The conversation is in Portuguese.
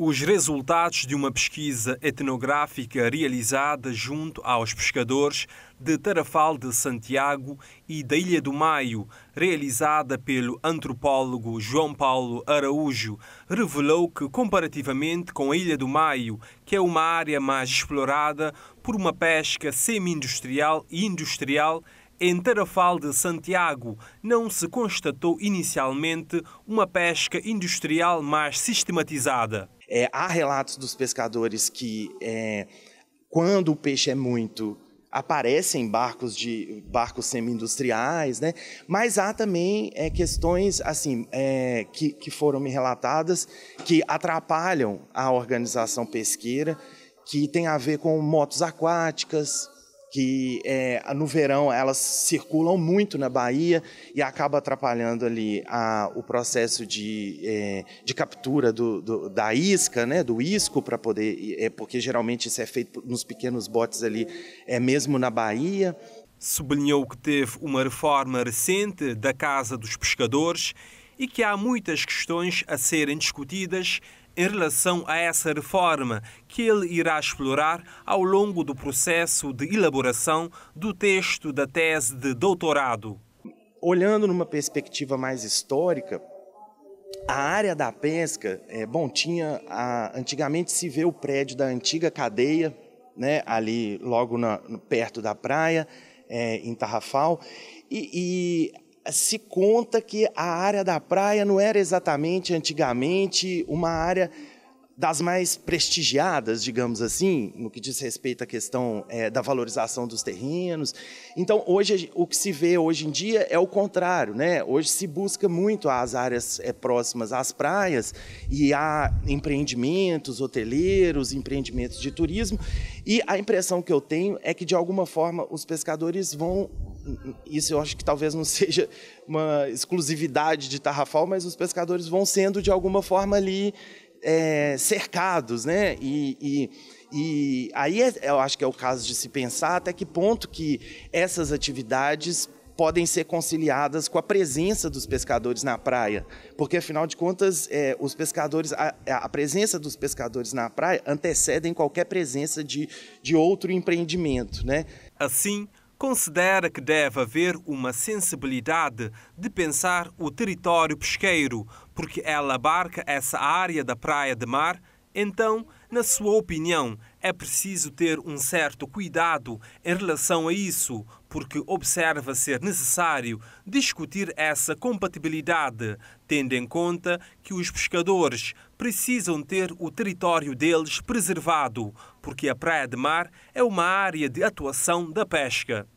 Os resultados de uma pesquisa etnográfica realizada junto aos pescadores de Tarafal de Santiago e da Ilha do Maio, realizada pelo antropólogo João Paulo Araújo, revelou que, comparativamente com a Ilha do Maio, que é uma área mais explorada por uma pesca semi-industrial e industrial, em Tarafal de Santiago, não se constatou inicialmente uma pesca industrial mais sistematizada. É, há relatos dos pescadores que, é, quando o peixe é muito, aparecem barcos de barcos semi-industriais, né? Mas há também é, questões assim é, que, que foram me relatadas que atrapalham a organização pesqueira, que tem a ver com motos aquáticas, que é, no verão elas circulam muito na Bahia e acaba atrapalhando ali a, o processo de, é, de captura do, do, da isca, né, do isco para poder, é, porque geralmente isso é feito nos pequenos botes ali, é mesmo na Bahia. Sublinhou que teve uma reforma recente da Casa dos Pescadores e que há muitas questões a serem discutidas em relação a essa reforma que ele irá explorar ao longo do processo de elaboração do texto da tese de doutorado. Olhando numa perspectiva mais histórica, a área da pesca, é, bom, tinha a, antigamente se vê o prédio da antiga cadeia, né, ali logo na, perto da praia, é, em Tarrafal, e, e se conta que a área da praia não era exatamente antigamente uma área das mais prestigiadas, digamos assim, no que diz respeito à questão é, da valorização dos terrenos. Então, hoje o que se vê hoje em dia é o contrário, né? Hoje se busca muito as áreas é, próximas às praias e há empreendimentos hoteleiros, empreendimentos de turismo. E a impressão que eu tenho é que de alguma forma os pescadores vão isso eu acho que talvez não seja uma exclusividade de Tarrafal, mas os pescadores vão sendo de alguma forma ali é, cercados, né? E, e, e aí é, eu acho que é o caso de se pensar até que ponto que essas atividades podem ser conciliadas com a presença dos pescadores na praia, porque afinal de contas é, os pescadores, a, é, a, presença dos pescadores na praia antecedem qualquer presença de, de outro empreendimento, né? Assim, considera que deve haver uma sensibilidade de pensar o território pesqueiro, porque ela abarca essa área da praia de mar. Então, na sua opinião, é preciso ter um certo cuidado em relação a isso, porque observa ser necessário discutir essa compatibilidade, tendo em conta que os pescadores precisam ter o território deles preservado, porque a Praia de Mar é uma área de atuação da pesca.